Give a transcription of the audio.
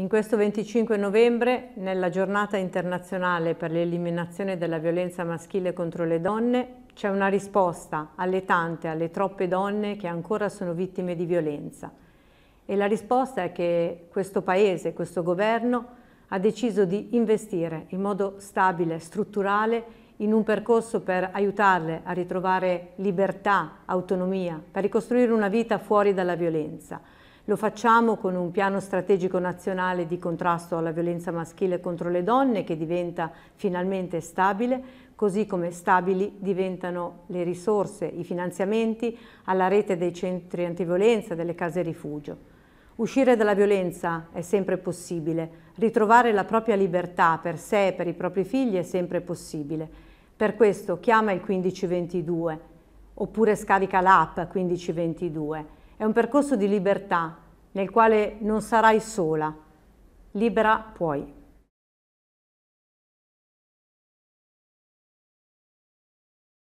In questo 25 novembre, nella giornata internazionale per l'eliminazione della violenza maschile contro le donne, c'è una risposta alle tante, alle troppe donne che ancora sono vittime di violenza. E la risposta è che questo Paese, questo Governo, ha deciso di investire in modo stabile, strutturale, in un percorso per aiutarle a ritrovare libertà, autonomia, per ricostruire una vita fuori dalla violenza. Lo facciamo con un piano strategico nazionale di contrasto alla violenza maschile contro le donne che diventa finalmente stabile, così come stabili diventano le risorse, i finanziamenti alla rete dei centri antiviolenza, delle case rifugio. Uscire dalla violenza è sempre possibile, ritrovare la propria libertà per sé e per i propri figli è sempre possibile. Per questo chiama il 1522 oppure scarica l'app 1522 è un percorso di libertà nel quale non sarai sola. Libera puoi.